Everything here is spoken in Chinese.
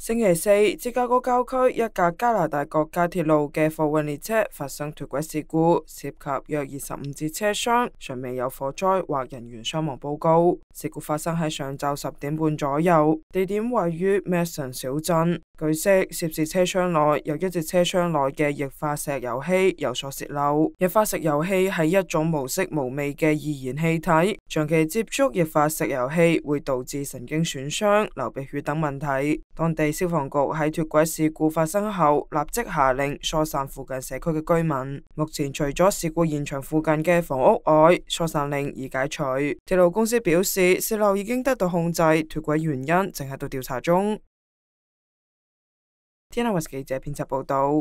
星期四，芝加哥郊区一架加拿大国家铁路嘅货运列车发生脱轨事故，涉及约二十五节车厢，尚未有火灾或人员伤亡报告。事故发生喺上昼十点半左右，地点位于 Mason 小镇。据悉，涉事车厢内有一节车厢内嘅液化石油气有所泄漏。液化石油气系一种无色无味嘅易燃气体，长期接触液化石油气会导致神经损伤、流鼻血等问题。当地消防局喺脱轨事故发生后，立即下令疏散附近社区嘅居民。目前除咗事故现场附近嘅房屋外，疏散令已解除。铁路公司表示，泄漏已经得到控制，脱轨原因正喺度调查中。天下卫视记者编辑报道。